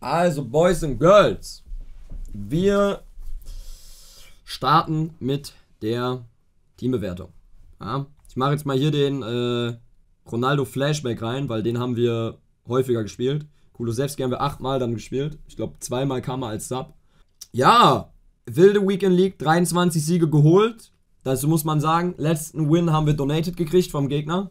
Also, Boys and Girls, wir starten mit der Teambewertung. Ja, ich mache jetzt mal hier den äh, Ronaldo Flashback rein, weil den haben wir häufiger gespielt. Kulusewski haben wir achtmal dann gespielt. Ich glaube, zweimal kam er als Sub. Ja, wilde Weekend League, 23 Siege geholt. Dazu muss man sagen, letzten Win haben wir donated gekriegt vom Gegner.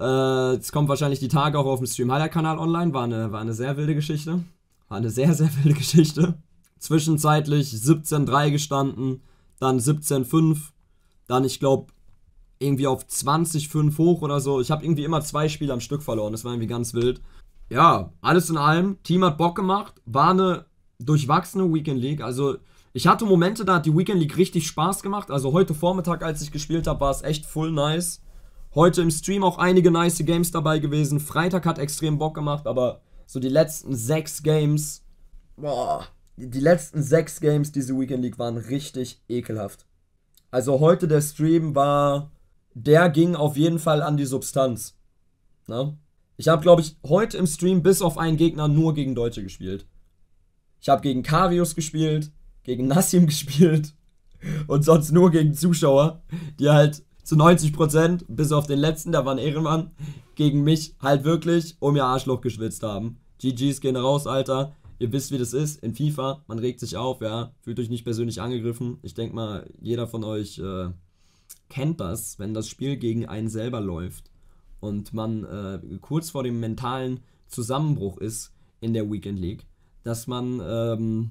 Äh, jetzt kommt wahrscheinlich die Tage auch auf dem Stream Highlight Kanal online. War eine, war eine sehr wilde Geschichte. War eine sehr, sehr wilde Geschichte. Zwischenzeitlich 17-3 gestanden, dann 17-5, dann ich glaube irgendwie auf 20-5 hoch oder so. Ich habe irgendwie immer zwei Spiele am Stück verloren, das war irgendwie ganz wild. Ja, alles in allem, Team hat Bock gemacht, war eine durchwachsene Weekend League, also ich hatte Momente, da hat die Weekend League richtig Spaß gemacht. Also heute Vormittag, als ich gespielt habe, war es echt full nice. Heute im Stream auch einige nice Games dabei gewesen. Freitag hat extrem Bock gemacht, aber so die letzten sechs Games, boah, die letzten sechs Games diese Weekend League waren richtig ekelhaft. Also heute der Stream war, der ging auf jeden Fall an die Substanz. Ne? Ich habe, glaube ich, heute im Stream bis auf einen Gegner nur gegen Deutsche gespielt. Ich habe gegen Karius gespielt, gegen Nassim gespielt und sonst nur gegen Zuschauer, die halt zu 90 Prozent, bis auf den letzten, da war ein Ehrenmann, gegen mich halt wirklich um ihr Arschloch geschwitzt haben. GGs gehen raus, Alter. Ihr wisst, wie das ist in FIFA. Man regt sich auf, ja. Fühlt euch nicht persönlich angegriffen. Ich denke mal, jeder von euch äh, kennt das, wenn das Spiel gegen einen selber läuft und man äh, kurz vor dem mentalen Zusammenbruch ist in der Weekend League, dass man ähm,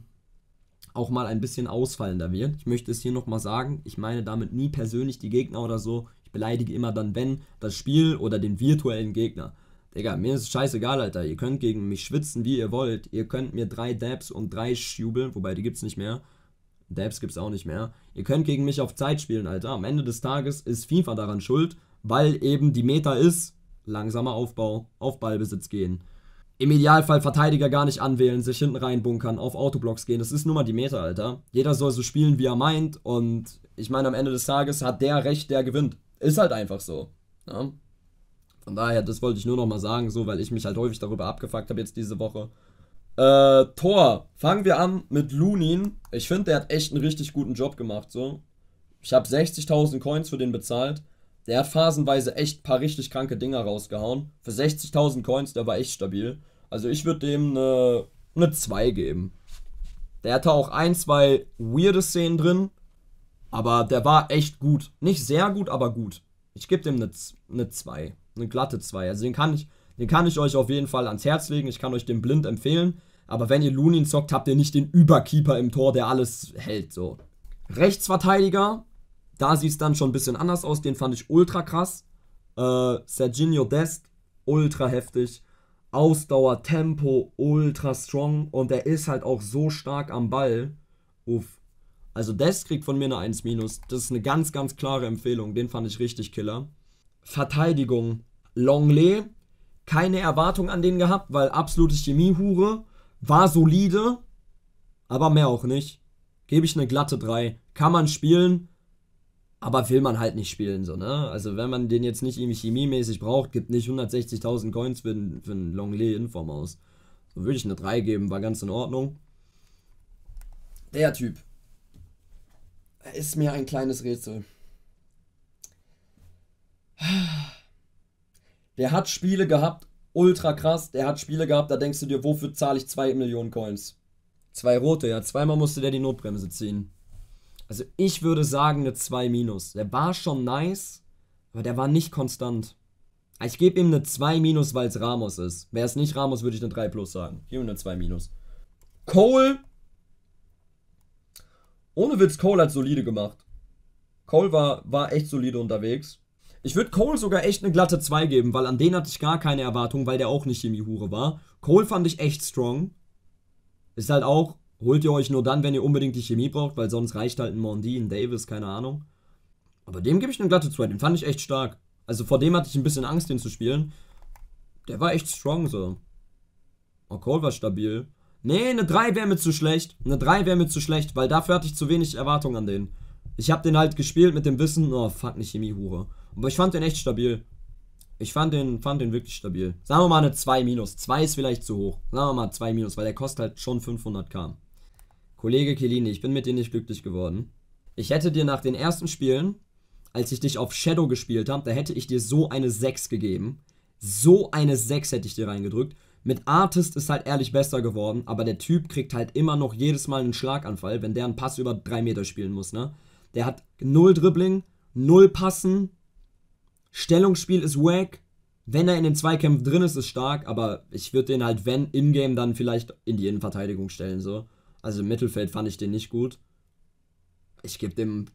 auch mal ein bisschen ausfallender wird. Ich möchte es hier nochmal sagen, ich meine damit nie persönlich die Gegner oder so beleidige immer dann, wenn, das Spiel oder den virtuellen Gegner. Digga, mir ist es scheißegal, Alter. Ihr könnt gegen mich schwitzen, wie ihr wollt. Ihr könnt mir drei Dabs und drei Schubeln, wobei die gibt's nicht mehr. Dabs gibt's auch nicht mehr. Ihr könnt gegen mich auf Zeit spielen, Alter. Am Ende des Tages ist FIFA daran schuld, weil eben die Meta ist, langsamer Aufbau, auf Ballbesitz gehen. Im Idealfall Verteidiger gar nicht anwählen, sich hinten reinbunkern, auf Autoblocks gehen. Das ist nun mal die Meta, Alter. Jeder soll so spielen, wie er meint. Und ich meine, am Ende des Tages hat der Recht, der gewinnt. Ist halt einfach so. Ja? Ne? Von daher, das wollte ich nur nochmal sagen, so, weil ich mich halt häufig darüber abgefuckt habe jetzt diese Woche. Äh, Tor, fangen wir an mit Lunin. Ich finde, der hat echt einen richtig guten Job gemacht, so. Ich habe 60.000 Coins für den bezahlt. Der hat phasenweise echt ein paar richtig kranke Dinger rausgehauen. Für 60.000 Coins, der war echt stabil. Also ich würde dem eine, eine 2 geben. Der hatte auch ein, zwei weirde Szenen drin, aber der war echt gut. Nicht sehr gut, aber gut. Ich gebe dem eine, 2. Eine glatte 2. Also den kann, ich, den kann ich euch auf jeden Fall ans Herz legen. Ich kann euch den blind empfehlen. Aber wenn ihr Lunin zockt, habt ihr nicht den Überkeeper im Tor, der alles hält. So. Rechtsverteidiger. Da sieht es dann schon ein bisschen anders aus. Den fand ich ultra krass. Äh, Serginho Dest, ultra heftig. Ausdauer, Tempo, ultra strong. Und der ist halt auch so stark am Ball. Uff. Also Des kriegt von mir eine 1 Das ist eine ganz, ganz klare Empfehlung. Den fand ich richtig killer. Verteidigung. Longley. Keine Erwartung an den gehabt, weil absolute Chemiehure. War solide, aber mehr auch nicht. Gebe ich eine glatte 3. Kann man spielen, aber will man halt nicht spielen, so, ne? Also, wenn man den jetzt nicht irgendwie chemiemäßig braucht, gibt nicht 160.000 Coins für, den, für einen Longley-Inform aus. So würde ich eine 3 geben, war ganz in Ordnung. Der Typ, ist mir ein kleines Rätsel. Der hat Spiele gehabt, ultra krass. Der hat Spiele gehabt, da denkst du dir, wofür zahle ich 2 Millionen Coins? Zwei rote, ja. Zweimal musste der die Notbremse ziehen. Also ich würde sagen eine 2 minus. Der war schon nice, aber der war nicht konstant. Ah, ich gebe ihm eine 2 minus, weil es Ramos ist. Wäre es nicht Ramos, würde ich eine 3 plus sagen. Ich gebe ihm eine 2 minus. Cole ohne Witz, Cole hat solide gemacht. Cole war, war echt solide unterwegs. Ich würde Cole sogar echt eine glatte 2 geben, weil an den hatte ich gar keine Erwartung, weil der auch nicht Chemiehure war. Cole fand ich echt strong. Ist halt auch, holt ihr euch nur dann, wenn ihr unbedingt die Chemie braucht, weil sonst reicht halt ein Mondi, ein Davis, keine Ahnung. Aber dem gebe ich eine glatte 2, den fand ich echt stark. Also vor dem hatte ich ein bisschen Angst, den zu spielen. Der war echt strong so. Oh, Cole war stabil. Nee, eine 3 wäre mir zu schlecht. Eine 3 wäre mir zu schlecht, weil dafür hatte ich zu wenig Erwartung an den. Ich habe den halt gespielt mit dem Wissen, oh fuck, nicht Chemiehure. Aber ich fand den echt stabil. Ich fand den, fand den wirklich stabil. Sagen wir mal eine 2 minus. 2 ist vielleicht zu hoch. Sagen wir mal 2 minus, weil der kostet halt schon 500k. Kollege Kellini, ich bin mit dir nicht glücklich geworden. Ich hätte dir nach den ersten Spielen, als ich dich auf Shadow gespielt habe, da hätte ich dir so eine 6 gegeben. So eine 6 hätte ich dir reingedrückt. Mit Artist ist halt ehrlich besser geworden, aber der Typ kriegt halt immer noch jedes Mal einen Schlaganfall, wenn der einen Pass über drei Meter spielen muss, ne? Der hat null Dribbling, null Passen, Stellungsspiel ist wack. Wenn er in den Zweikämpfen drin ist, ist stark, aber ich würde den halt, wenn in-game, dann vielleicht in die Innenverteidigung stellen, so. Also im Mittelfeld fand ich den nicht gut. Ich gebe dem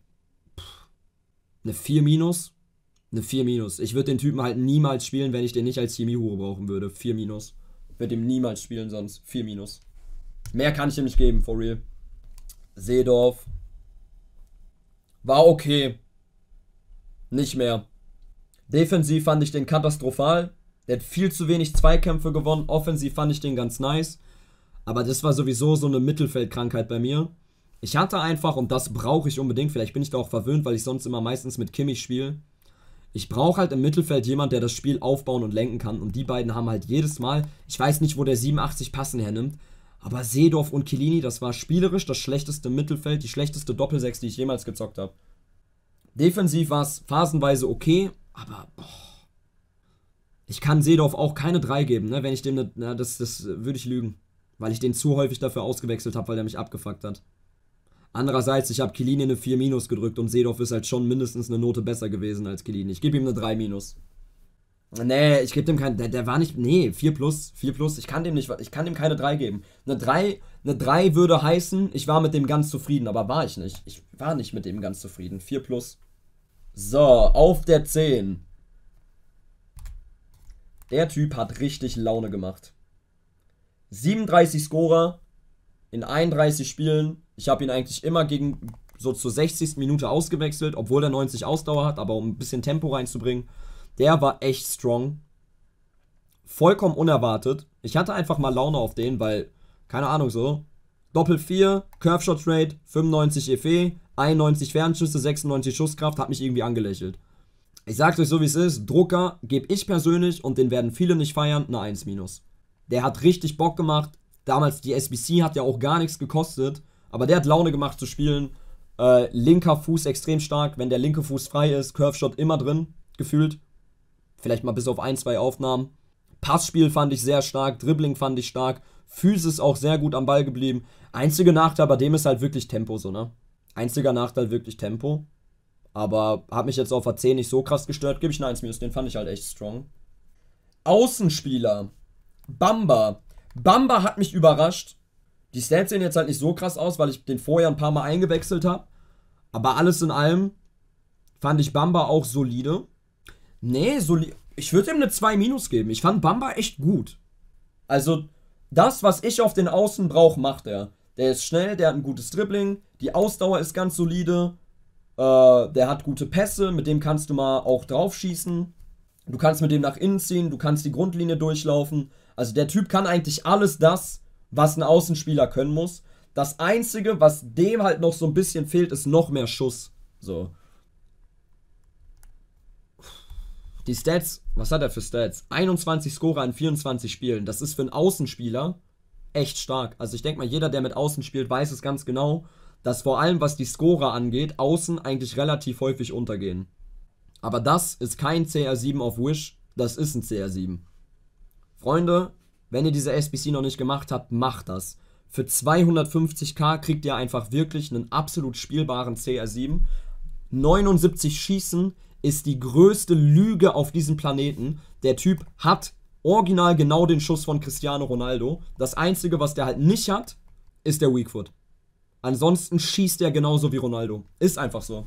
pff, eine 4 Eine 4 minus. Ich würde den Typen halt niemals spielen, wenn ich den nicht als Chemiehure brauchen würde. 4 minus. Wird ihm niemals spielen, sonst 4 Minus. Mehr kann ich ihm nicht geben, for real. Seedorf. War okay. Nicht mehr. Defensiv fand ich den katastrophal. Der hat viel zu wenig Zweikämpfe gewonnen. Offensiv fand ich den ganz nice. Aber das war sowieso so eine Mittelfeldkrankheit bei mir. Ich hatte einfach, und das brauche ich unbedingt, vielleicht bin ich da auch verwöhnt, weil ich sonst immer meistens mit Kimmich spiele. Ich brauche halt im Mittelfeld jemand, der das Spiel aufbauen und lenken kann. Und die beiden haben halt jedes Mal, ich weiß nicht, wo der 87 Passen hernimmt, aber Seedorf und Kilini, das war spielerisch das schlechteste Mittelfeld, die schlechteste Doppelsechs, die ich jemals gezockt habe. Defensiv war es phasenweise okay, aber boah. ich kann Seedorf auch keine 3 geben, ne? Wenn ich dem ne, na, das, das würde ich lügen, weil ich den zu häufig dafür ausgewechselt habe, weil der mich abgefuckt hat. Andererseits, ich habe Kilini eine 4 minus gedrückt und Seedorf ist halt schon mindestens eine Note besser gewesen als Kilini. Ich gebe ihm eine 3 minus. Nee, ich gebe dem kein. Der, der, war nicht. Nee, 4 plus, 4 plus. Ich kann dem nicht. Ich kann dem keine 3 geben. Eine 3, eine 3 würde heißen, ich war mit dem ganz zufrieden, aber war ich nicht. Ich war nicht mit dem ganz zufrieden. 4 plus. So, auf der 10. Der Typ hat richtig Laune gemacht. 37 Scorer, in 31 Spielen, ich habe ihn eigentlich immer gegen so zur 60. Minute ausgewechselt, obwohl er 90 Ausdauer hat, aber um ein bisschen Tempo reinzubringen. Der war echt strong. Vollkommen unerwartet. Ich hatte einfach mal Laune auf den, weil, keine Ahnung so. Doppel 4, Curve Shot Rate, 95 EFE, 91 Fernschüsse, 96 Schusskraft, hat mich irgendwie angelächelt. Ich sag's euch so wie es ist, Drucker gebe ich persönlich und den werden viele nicht feiern, eine 1 minus. Der hat richtig Bock gemacht, Damals die SBC hat ja auch gar nichts gekostet, aber der hat Laune gemacht zu spielen. Äh, linker Fuß extrem stark, wenn der linke Fuß frei ist, Curve Shot immer drin, gefühlt. Vielleicht mal bis auf ein, zwei Aufnahmen. Passspiel fand ich sehr stark, Dribbling fand ich stark, Physis auch sehr gut am Ball geblieben. Einziger Nachteil bei dem ist halt wirklich Tempo, so, ne? Einziger Nachteil wirklich Tempo. Aber hat mich jetzt auf a 10 nicht so krass gestört. Gebe ich ein 1 minus, den fand ich halt echt strong. Außenspieler. Bamba. Bamba hat mich überrascht. Die Stats sehen jetzt halt nicht so krass aus, weil ich den vorher ein paar Mal eingewechselt habe. Aber alles in allem fand ich Bamba auch solide. Nee, solide. Ich würde ihm eine 2 minus geben. Ich fand Bamba echt gut. Also, das, was ich auf den Außen brauche, macht er. Der ist schnell, der hat ein gutes Dribbling, die Ausdauer ist ganz solide, äh, der hat gute Pässe, mit dem kannst du mal auch draufschießen. Du kannst mit dem nach innen ziehen, du kannst die Grundlinie durchlaufen. Also der Typ kann eigentlich alles das, was ein Außenspieler können muss. Das Einzige, was dem halt noch so ein bisschen fehlt, ist noch mehr Schuss. So. Die Stats, was hat er für Stats? 21 Scorer in 24 Spielen. Das ist für einen Außenspieler echt stark. Also ich denke mal, jeder, der mit Außen spielt, weiß es ganz genau, dass vor allem was die Scorer angeht, Außen eigentlich relativ häufig untergehen. Aber das ist kein CR7 auf Wish, das ist ein CR7. Freunde, wenn ihr diese SBC noch nicht gemacht habt, macht das. Für 250k kriegt ihr einfach wirklich einen absolut spielbaren CR7. 79 Schießen ist die größte Lüge auf diesem Planeten. Der Typ hat original genau den Schuss von Cristiano Ronaldo. Das Einzige, was der halt nicht hat, ist der Weakfoot. Ansonsten schießt er genauso wie Ronaldo. Ist einfach so.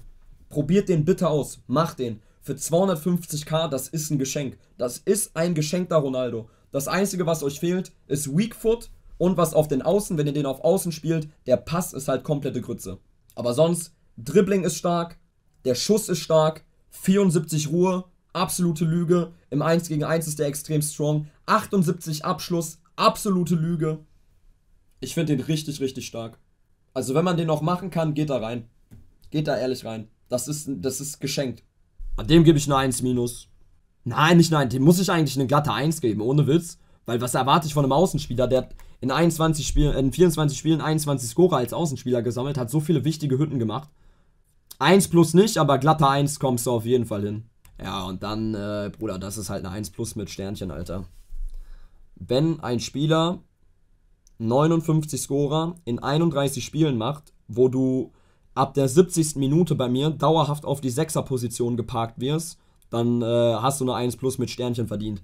Probiert den bitte aus. Macht den für 250k, das ist ein Geschenk. Das ist ein geschenkter Ronaldo. Das Einzige, was euch fehlt, ist Weakfoot und was auf den Außen, wenn ihr den auf Außen spielt, der Pass ist halt komplette Grütze. Aber sonst, Dribbling ist stark, der Schuss ist stark, 74 Ruhe, absolute Lüge, im 1 gegen 1 ist der extrem strong, 78 Abschluss, absolute Lüge. Ich finde den richtig, richtig stark. Also wenn man den noch machen kann, geht da rein. Geht da ehrlich rein. Das ist, das ist geschenkt. An dem gebe ich eine 1 minus. Nein, nicht nein, dem muss ich eigentlich eine glatte 1 geben, ohne Witz. Weil was erwarte ich von einem Außenspieler, der in, 21 Spiel, in 24 Spielen 21 Scorer als Außenspieler gesammelt hat, so viele wichtige Hütten gemacht. 1 plus nicht, aber glatte 1 kommst du auf jeden Fall hin. Ja, und dann, äh, Bruder, das ist halt eine 1 plus mit Sternchen, Alter. Wenn ein Spieler 59 Scorer in 31 Spielen macht, wo du ab der 70. Minute bei mir dauerhaft auf die 6er-Position geparkt wirst, dann äh, hast du eine 1 plus mit Sternchen verdient.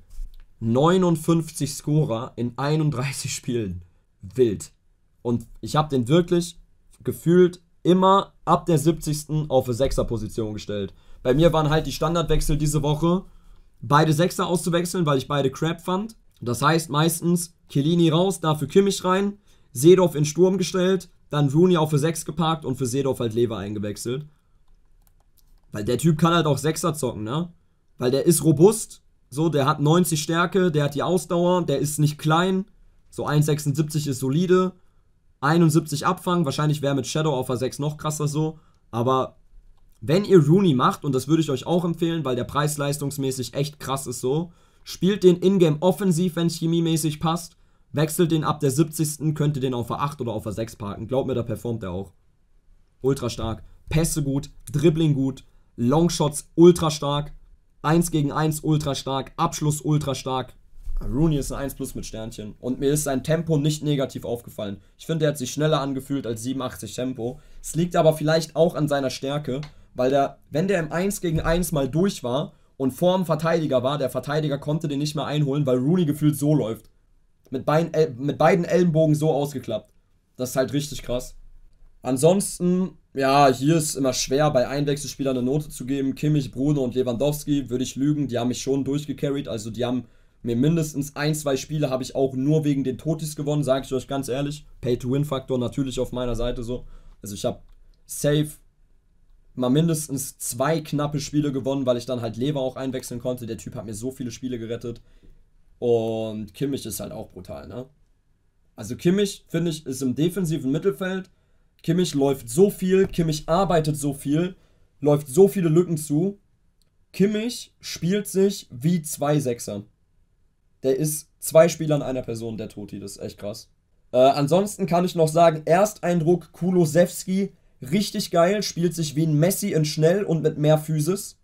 59 Scorer in 31 Spielen. Wild. Und ich habe den wirklich gefühlt immer ab der 70. auf eine 6er-Position gestellt. Bei mir waren halt die Standardwechsel diese Woche, beide 6er auszuwechseln, weil ich beide crap fand. Das heißt meistens Kelini raus, dafür Kimmich rein, Sedorf in Sturm gestellt, dann Rooney auch für 6 geparkt und für Seedorf halt Lever eingewechselt. Weil der Typ kann halt auch Sechser zocken, ne? Weil der ist robust, so, der hat 90 Stärke, der hat die Ausdauer, der ist nicht klein. So 1,76 ist solide. 71 Abfang, wahrscheinlich wäre mit Shadow auf A6 noch krasser so. Aber wenn ihr Rooney macht, und das würde ich euch auch empfehlen, weil der preis-leistungsmäßig echt krass ist so, spielt den Ingame offensiv, wenn es chemiemäßig passt. Wechselt den ab der 70. Könnte den auf der 8 oder auf der 6 parken. Glaubt mir, da performt er auch. Ultra stark. Pässe gut, Dribbling gut, Longshots ultra stark, 1 gegen 1 ultra stark, Abschluss ultra stark. Rooney ist ein 1 plus mit Sternchen. Und mir ist sein Tempo nicht negativ aufgefallen. Ich finde, er hat sich schneller angefühlt als 87 Tempo. Es liegt aber vielleicht auch an seiner Stärke, weil der, wenn der im 1 gegen 1 mal durch war und vor dem Verteidiger war, der Verteidiger konnte den nicht mehr einholen, weil Rooney gefühlt so läuft. Mit, bein, äh, mit beiden Ellenbogen so ausgeklappt. Das ist halt richtig krass. Ansonsten, ja, hier ist immer schwer, bei Einwechselspielern eine Note zu geben. Kimmich, Bruno und Lewandowski, würde ich lügen, die haben mich schon durchgecarried. Also die haben mir mindestens ein, zwei Spiele habe ich auch nur wegen den Totis gewonnen, sage ich euch ganz ehrlich. Pay-to-Win-Faktor natürlich auf meiner Seite so. Also ich habe safe mal mindestens zwei knappe Spiele gewonnen, weil ich dann halt Lever auch einwechseln konnte. Der Typ hat mir so viele Spiele gerettet. Und Kimmich ist halt auch brutal, ne? Also Kimmich, finde ich, ist im defensiven Mittelfeld. Kimmich läuft so viel, Kimmich arbeitet so viel, läuft so viele Lücken zu. Kimmich spielt sich wie zwei Sechser. Der ist zwei Spieler in einer Person, der Toti, das ist echt krass. Äh, ansonsten kann ich noch sagen, Ersteindruck Kulosewski, richtig geil, spielt sich wie ein Messi in schnell und mit mehr Physis.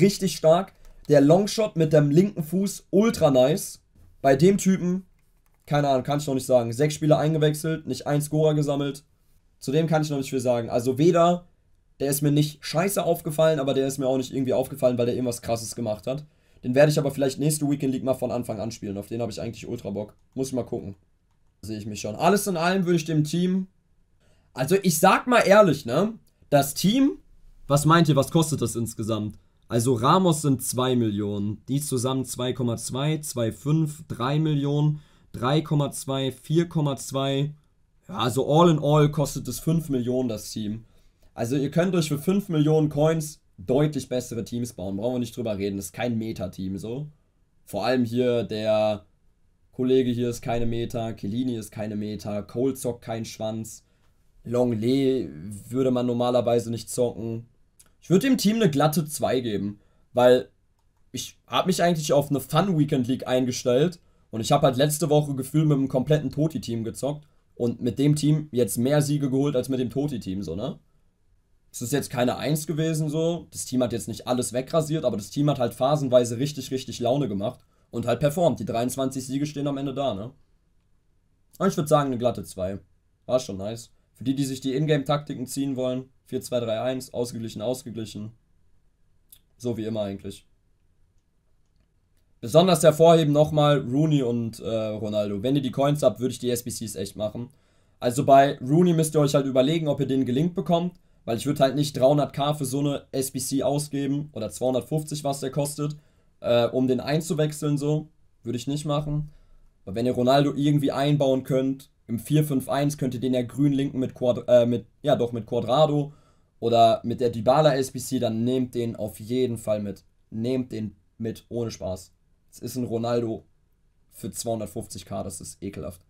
Richtig stark. Der Longshot mit dem linken Fuß ultra nice. Bei dem Typen, keine Ahnung, kann ich noch nicht sagen. Sechs Spieler eingewechselt, nicht ein Scorer gesammelt. Zu dem kann ich noch nicht viel sagen. Also weder, der ist mir nicht scheiße aufgefallen, aber der ist mir auch nicht irgendwie aufgefallen, weil der irgendwas krasses gemacht hat. Den werde ich aber vielleicht nächste Weekend League mal von Anfang an spielen. Auf den habe ich eigentlich ultra Bock. Muss ich mal gucken. Sehe ich mich schon. Alles in allem würde ich dem Team. Also ich sag mal ehrlich, ne? Das Team, was meint ihr, was kostet das insgesamt? Also Ramos sind 2 Millionen, die zusammen 2,2, 2,5, 3 Millionen, 3,2, 4,2. Ja, also all in all kostet es 5 Millionen das Team. Also ihr könnt euch für 5 Millionen Coins deutlich bessere Teams bauen. Brauchen wir nicht drüber reden. Das ist kein Meta-Team so. Vor allem hier der Kollege hier ist keine Meta, Kelini ist keine Meta, Cole zockt keinen Schwanz. Longley würde man normalerweise nicht zocken. Ich würde dem Team eine glatte 2 geben, weil ich habe mich eigentlich auf eine Fun Weekend League eingestellt und ich habe halt letzte Woche gefühlt mit einem kompletten Toti-Team gezockt und mit dem Team jetzt mehr Siege geholt als mit dem Toti-Team, so, ne? Es ist jetzt keine 1 gewesen, so. Das Team hat jetzt nicht alles wegrasiert, aber das Team hat halt phasenweise richtig, richtig Laune gemacht und halt performt. Die 23 Siege stehen am Ende da, ne? Und ich würde sagen, eine glatte 2. War schon nice. Für die, die sich die Ingame-Taktiken ziehen wollen, 4-2-3-1, ausgeglichen, ausgeglichen. So wie immer eigentlich. Besonders hervorheben nochmal Rooney und äh, Ronaldo. Wenn ihr die Coins habt, würde ich die SBCs echt machen. Also bei Rooney müsst ihr euch halt überlegen, ob ihr den gelingt bekommt. Weil ich würde halt nicht 300k für so eine SBC ausgeben oder 250, was der kostet, äh, um den einzuwechseln so. Würde ich nicht machen. Aber wenn ihr Ronaldo irgendwie einbauen könnt, im 4-5-1 könnte den ja grün linken mit, Quad, äh, mit, ja, doch mit Quadrado oder mit der Dybala SBC, dann nehmt den auf jeden Fall mit. Nehmt den mit, ohne Spaß. Es ist ein Ronaldo für 250k, das ist ekelhaft.